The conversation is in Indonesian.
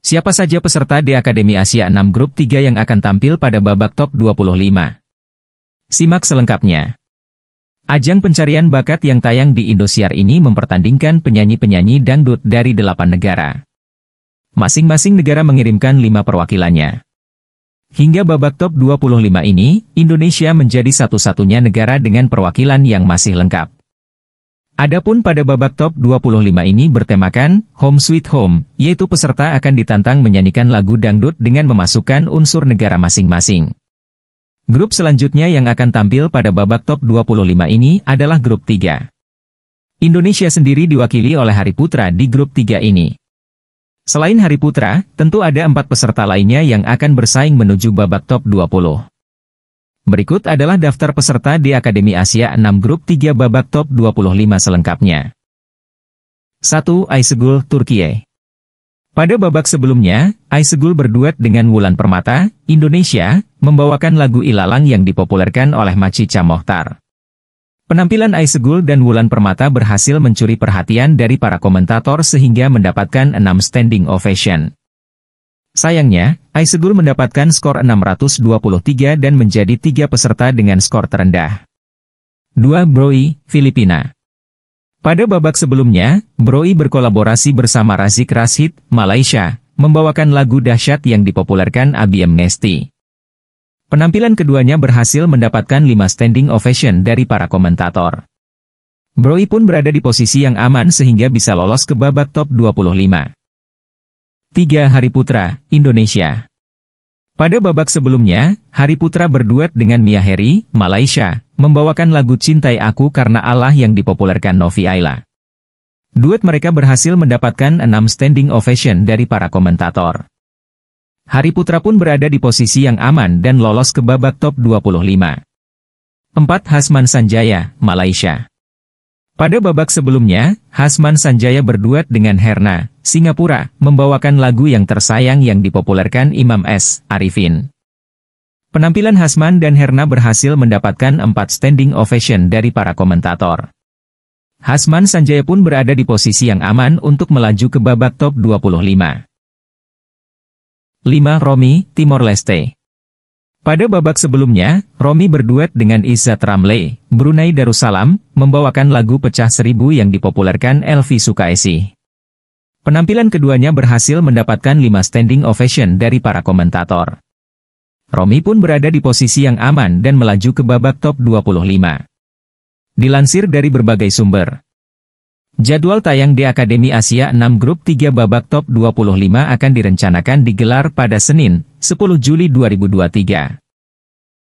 Siapa saja peserta di Akademi Asia 6 Grup 3 yang akan tampil pada babak top 25? Simak selengkapnya. Ajang pencarian bakat yang tayang di Indosiar ini mempertandingkan penyanyi-penyanyi dangdut dari delapan negara. Masing-masing negara mengirimkan lima perwakilannya. Hingga babak top 25 ini, Indonesia menjadi satu-satunya negara dengan perwakilan yang masih lengkap. Adapun pada babak top 25 ini bertemakan Home Sweet Home, yaitu peserta akan ditantang menyanyikan lagu dangdut dengan memasukkan unsur negara masing-masing. Grup selanjutnya yang akan tampil pada babak top 25 ini adalah grup 3. Indonesia sendiri diwakili oleh Hari Putra di grup 3 ini. Selain Hari Putra, tentu ada empat peserta lainnya yang akan bersaing menuju babak top 20. Berikut adalah daftar peserta di Akademi Asia 6 Grup 3 babak top 25 selengkapnya. 1. Aysegul, Turkiye Pada babak sebelumnya, Aysegul berduet dengan Wulan Permata, Indonesia, membawakan lagu Ilalang yang dipopulerkan oleh Maci Camohtar. Penampilan Aisegul dan Wulan Permata berhasil mencuri perhatian dari para komentator sehingga mendapatkan 6 standing ovation. Sayangnya, Aisegur mendapatkan skor 623 dan menjadi tiga peserta dengan skor terendah. 2. Broi, Filipina Pada babak sebelumnya, Broi berkolaborasi bersama Razik Rashid, Malaysia, membawakan lagu dahsyat yang dipopulerkan Abi Amnesty. Penampilan keduanya berhasil mendapatkan 5 standing ovation dari para komentator. Broi pun berada di posisi yang aman sehingga bisa lolos ke babak top 25. Tiga Hari Putra, Indonesia Pada babak sebelumnya, Hari Putra berduet dengan Mia Heri, Malaysia, membawakan lagu Cintai Aku Karena Allah yang dipopulerkan Novi Aila. Duet mereka berhasil mendapatkan enam standing ovation dari para komentator. Hari Putra pun berada di posisi yang aman dan lolos ke babak top 25. 4. Hasman Sanjaya, Malaysia Pada babak sebelumnya, Hasman Sanjaya berduet dengan Herna, Singapura, membawakan lagu yang tersayang yang dipopulerkan Imam S. Arifin. Penampilan Hasman dan Herna berhasil mendapatkan empat standing ovation dari para komentator. Hasman Sanjaya pun berada di posisi yang aman untuk melaju ke babak top 25. 5. Romi, Timor Leste Pada babak sebelumnya, Romi berduet dengan Izzat Ramle, Brunei Darussalam, membawakan lagu Pecah Seribu yang dipopulerkan Elvi Sukaisi. Penampilan keduanya berhasil mendapatkan 5 standing ovation dari para komentator. Romi pun berada di posisi yang aman dan melaju ke babak top 25. Dilansir dari berbagai sumber. Jadwal tayang di Akademi Asia 6 Grup 3 babak top 25 akan direncanakan digelar pada Senin, 10 Juli 2023.